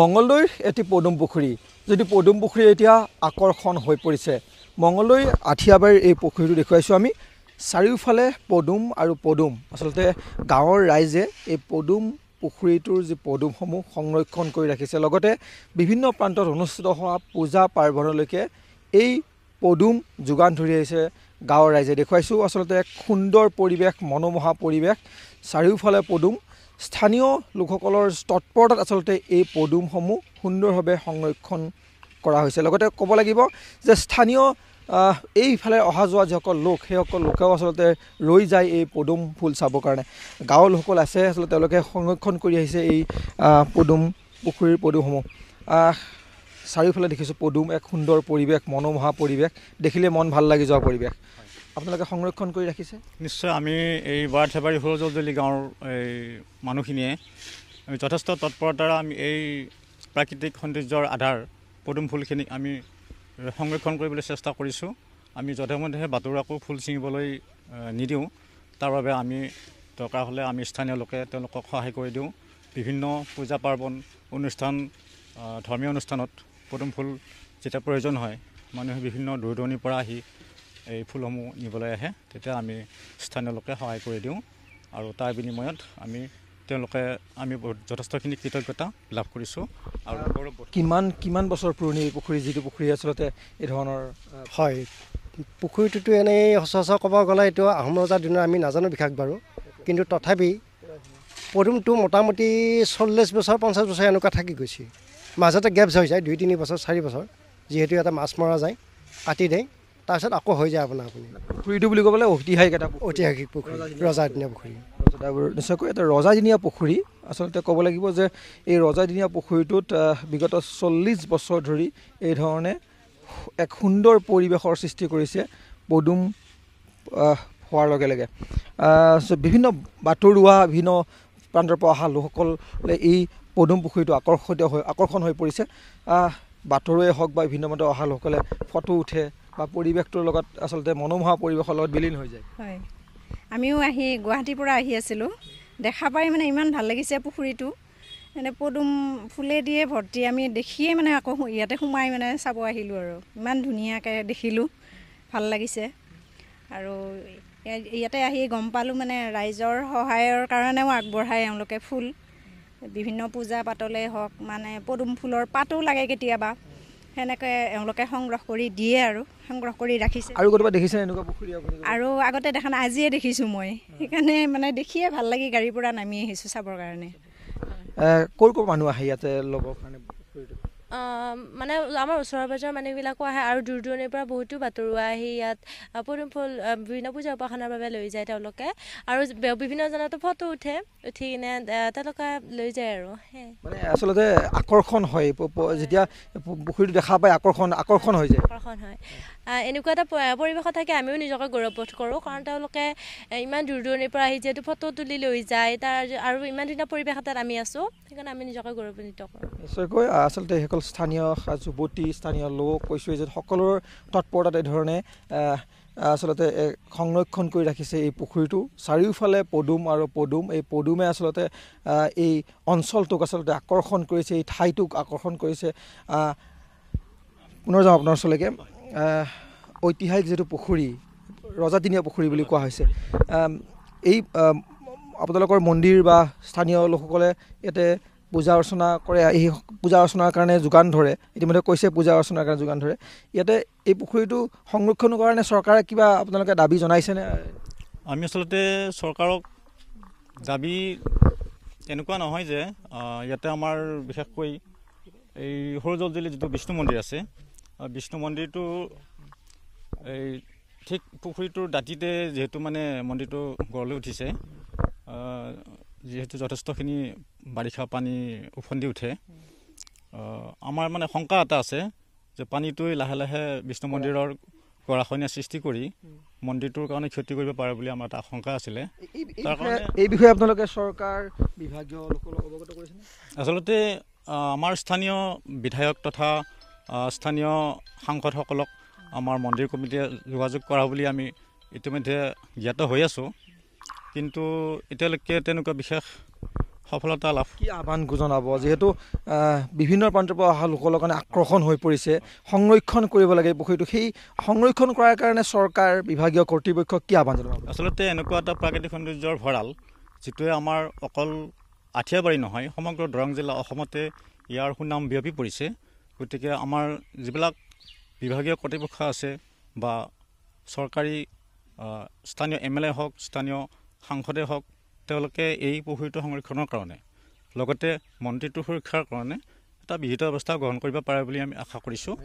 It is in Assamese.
মঙলদৈৰ এটি পদুম পুখুৰী যদি পদুম পুখুৰী এতিয়া আকৰ্ষণ হৈ পৰিছে মঙলদৈৰ আঠিয়াবাৰীৰ এই পুখুৰীটো দেখুৱাইছোঁ আমি চাৰিওফালে পদুম আৰু পদুম আচলতে গাঁৱৰ ৰাইজে এই পদুম পুখুৰীটোৰ যি পদুমসমূহ সংৰক্ষণ কৰি ৰাখিছে লগতে বিভিন্ন প্ৰান্তত অনুষ্ঠিত হোৱা পূজা পাৰ্বণলৈকে এই পদুম যোগান ধৰি আহিছে গাঁৱৰ ৰাইজে দেখুৱাইছোঁ আচলতে এক সুন্দৰ পৰিৱেশ মনোমোহা পৰিৱেশ চাৰিওফালে পদুম স্থানীয় লোকসকলৰ তৎপৰতাত আচলতে এই পদুমসমূহ সুন্দৰভাৱে সংৰক্ষণ কৰা হৈছে লগতে ক'ব লাগিব যে স্থানীয় এইফালে অহা যোৱা যিসকল লোক সেইসকল লোকেও আচলতে ৰৈ যায় এই পদুম ফুল চাবৰ কাৰণে গাঁৱৰ লোকসকল আছে আচলতে তেওঁলোকে সংৰক্ষণ কৰি আহিছে এই পদুম পুখুৰীৰ পদুমসমূহ চাৰিওফালে দেখিছোঁ পদুম এক সুন্দৰ পৰিৱেশ মনোমোহা পৰিৱেশ দেখিলে মন ভাল লাগি যোৱা পৰিৱেশ আপোনালোকে সংৰক্ষণ কৰি ৰাখিছে নিশ্চয় আমি এই ৱাৰ্ড হেবাৰী সৌৰজলজলি গাঁৱৰ এই মানুহখিনিয়ে আমি যথেষ্ট তৎপৰতাৰে আমি এই প্ৰাকৃতিক সৌন্দৰ্যৰ আধাৰ পদুম ফুলখিনি আমি সংৰক্ষণ কৰিবলৈ চেষ্টা কৰিছোঁ আমি যধেমধে বাটৰুৱাকো ফুল ছিঙিবলৈ নিদিওঁ তাৰ বাবে আমি দৰকাৰ হ'লে আমি স্থানীয় লোকে তেওঁলোকক সহায় কৰি দিওঁ বিভিন্ন পূজা পাৰ্বণ অনুষ্ঠান ধৰ্মীয় অনুষ্ঠানত পদুম ফুল যেতিয়া প্ৰয়োজন হয় মানুহে বিভিন্ন দূৰ দূৰণিৰ পৰা আহি এই ফুলসমূহ নিবলৈ আহে তেতিয়া আমি স্থানীয় লোকে সহায় কৰি দিওঁ আৰু তাৰ বিনিময়ত আমি তেওঁলোকে আমি যথেষ্টখিনি কৃতজ্ঞতা লাভ কৰিছোঁ আৰু কিমান কিমান বছৰ পুৰণি এই পুখুৰী যিটো পুখুৰী আচলতে এই ধৰণৰ হয় পুখুৰীটোতো এনেই সচৰাচৰ ক'ব গ'লে এইটো আহোম ৰজাৰ দিনৰ আমি নাজানো বিশেষ বাৰু কিন্তু তথাপি পদুমটো মোটামুটি চল্লিছ বছৰ পঞ্চাছ বছৰ এনেকুৱা থাকি গৈছে মাজতে গেপছ হৈ যায় দুই তিনি বছৰ চাৰি বছৰ যিহেতু এটা মাছ মৰা যায় কাটি দিয়ে তাৰপিছত আকৌ হৈ যায় আপোনাৰ আপুনি পুখুৰীটো বুলি ক'বলৈ ঐতিহাসিক এটা ঐতিহাসিক পুখুৰী ৰজাদিনীয়া পুখুৰী নিশ্চয়কৈ এটা ৰজাদিনীয়া পুখুৰী আচলতে ক'ব লাগিব যে এই ৰজাদিনীয়া পুখুৰীটোত বিগত চল্লিছ বছৰ ধৰি এই ধৰণে এক সুন্দৰ পৰিৱেশৰ সৃষ্টি কৰিছে পদুম হোৱাৰ লগে লগে বিভিন্ন বাতৰুৱা বিভিন্ন প্ৰান্তৰ পৰা অহা লোকসকলে এই পদুম পুখুৰীটো আকৰ্ষিত হৈ আকৰ্ষণ হৈ পৰিছে বাটৰুৱে হওক বা বিভিন্ন মতে অহা লোকসকলে ফটো উঠে বা পৰিৱেশটোৰ লগত আচলতে মনোমোহা পৰিৱেশৰ লগত বিলীন হৈ যায় হয় আমিও আহি গুৱাহাটীৰ পৰা আহি আছিলোঁ দেখা পাই মানে ইমান ভাল লাগিছে পুখুৰীটো এনে পদুম ফুলে দিয়ে ভৰ্তি আমি দেখিয়ে মানে আকৌ ইয়াতে সোমাই মানে চাব আহিলোঁ আৰু ইমান ধুনীয়াকৈ দেখিলোঁ ভাল লাগিছে আৰু ইয়াতে আহি গম পালোঁ মানে ৰাইজৰ সহায়ৰ কাৰণেও আগবঢ়ায় এওঁলোকে ফুল বিভিন্ন পূজা পাতলেই হওক মানে পদুম ফুলৰ পাতো লাগে কেতিয়াবা সেনেকৈ এওঁলোকে সংগ্ৰহ কৰি দিয়ে আৰু সংগ্ৰহ কৰি ৰাখিছে আৰু ক'ৰবাত দেখিছে এনেকুৱা পুখুৰী আৰু আগতে দেখা নাই আজিয়ে দেখিছোঁ মই সেইকাৰণে মানে দেখিয়ে ভাল লাগি গাড়ীৰ পৰা নামি আহিছোঁ চাবৰ কাৰণে ক'ৰ ক'ৰ মানুহ আহে ইয়াতে ল'বৰ কাৰণে মানে আমাৰ ওচৰৰ পাজৰৰ মানুহবিলাকো আহে আৰু দূৰ দূৰণিৰ পৰা বহুতো বাতৰি আহি ইয়াত বিভিন্ন পূজা উপাসনাৰ বাবে লৈ যায় তেওঁলোকে আৰু বিভিন্নজনতো ফটো উঠে উঠি কিনে তেওঁলোকে লৈ যায় আৰু মানে আচলতে আকৰ্ষণ হয় যেতিয়া পুখুৰীটো দেখা পায় আকৰ্ষণ আকৰ্ষণ হৈ যায় আকৰ্ষণ হয় এনেকুৱা এটা পৰিৱেশত থাকে আমিও নিজকে গৌৰৱবোধ কৰোঁ কাৰণ তেওঁলোকে ইমান দূৰ দূৰণিৰ পৰা আহি যিহেতু ফটো তুলি লৈ যায় তাৰ আৰু ইমান ধুনীয়া পৰিৱেশ এটাত আমি আছোঁ সেইকাৰণে আমি নিজকে গৌৰৱান্বিত কৰোঁ নিশ্চয়কৈ আচলতে সেইসকল স্থানীয় যুৱতী স্থানীয় লোক কৈছোঁৱেই যে সকলোৰে তৎপৰতাত এধৰণে আচলতে সংৰক্ষণ কৰি ৰাখিছে এই পুখুৰীটো চাৰিওফালে পদুম আৰু পদুম এই পদুমে আচলতে এই অঞ্চলটোক আচলতে আকৰ্ষণ কৰিছে এই ঠাইটোক আকৰ্ষণ কৰিছে পুনৰ যাওঁ আপোনাৰ ওচৰলৈকে ঐতিহাসিক যিটো পুখুৰী ৰজাদিনীয়া পুখুৰী বুলি কোৱা হৈছে এই আপোনালোকৰ মন্দিৰ বা স্থানীয় লোকসকলে ইয়াতে পূজা অৰ্চনা কৰে এই পূজা অৰ্চনাৰ কাৰণে যোগান ধৰে ইতিমধ্যে কৈছে পূজা অৰ্চনাৰ কাৰণে যোগান ধৰে ইয়াতে এই পুখুৰীটো সংৰক্ষণৰ কাৰণে চৰকাৰে কিবা আপোনালোকে দাবী জনাইছেনে আমি আচলতে চৰকাৰক দাবী তেনেকুৱা নহয় যে ইয়াতে আমাৰ বিশেষকৈ এই সৰুজল জিলাৰ যিটো বিষ্ণু মন্দিৰ আছে বিষ্ণু মন্দিৰটো এই ঠিক পুখুৰীটোৰ দাঁতিতে যিহেতু মানে মন্দিৰটো গঢ় লৈ উঠিছে যিহেতু যথেষ্টখিনি বাৰিষা পানী উফন্দি উঠে আমাৰ মানে শংকা এটা আছে যে পানীটোৱে লাহে লাহে বিষ্ণু মন্দিৰৰ গৰাখনীয়া সৃষ্টি কৰি মন্দিৰটোৰ কাৰণে ক্ষতি কৰিব পাৰে বুলি আমাৰ এটা আশংকা আছিলে এই বিষয়ে আপোনালোকে চৰকাৰ বিভাগীয় লোকসকলক অৱগত কৰিছে আচলতে আমাৰ স্থানীয় বিধায়ক তথা স্থানীয় সাংসদসকলক আমাৰ মন্দিৰ কমিটিয়ে যোগাযোগ কৰা বুলি আমি ইতিমধ্যে জ্ঞাত হৈ আছোঁ কিন্তু এতিয়ালৈকে তেনেকুৱা বিশেষ সফলতা লাভ কি আহ্বান জনাব যিহেতু বিভিন্ন প্ৰান্তৰ পৰা অহা লোকৰ কাৰণে আকৰ্ষণ হৈ পৰিছে সংৰক্ষণ কৰিব লাগে পুখুৰীটো সেই সংৰক্ষণ কৰাৰ কাৰণে চৰকাৰ বিভাগীয় কৰ্তৃপক্ষক কি আহ্বান জনাব আচলতে এনেকুৱা এটা প্ৰাকৃতিক সৌন্দৰ্যৰ ভঁৰাল যিটোৱে আমাৰ অকল আঠিয়াবাৰী নহয় সমগ্ৰ দৰং জিলা অসমতে ইয়াৰ সুনাম বিয়পি পৰিছে গতিকে আমাৰ যিবিলাক বিভাগীয় কৰ্তৃপক্ষ আছে বা চৰকাৰী স্থানীয় এম এল এ হওক স্থানীয় সাংসদে হওক তেওঁলোকে এই পুখুৰীটো সংৰক্ষণৰ কাৰণে লগতে মন্দিৰটো সুৰক্ষাৰ কাৰণে এটা বিহিত ব্যৱস্থা গ্ৰহণ কৰিব পাৰে বুলি আমি আশা কৰিছোঁ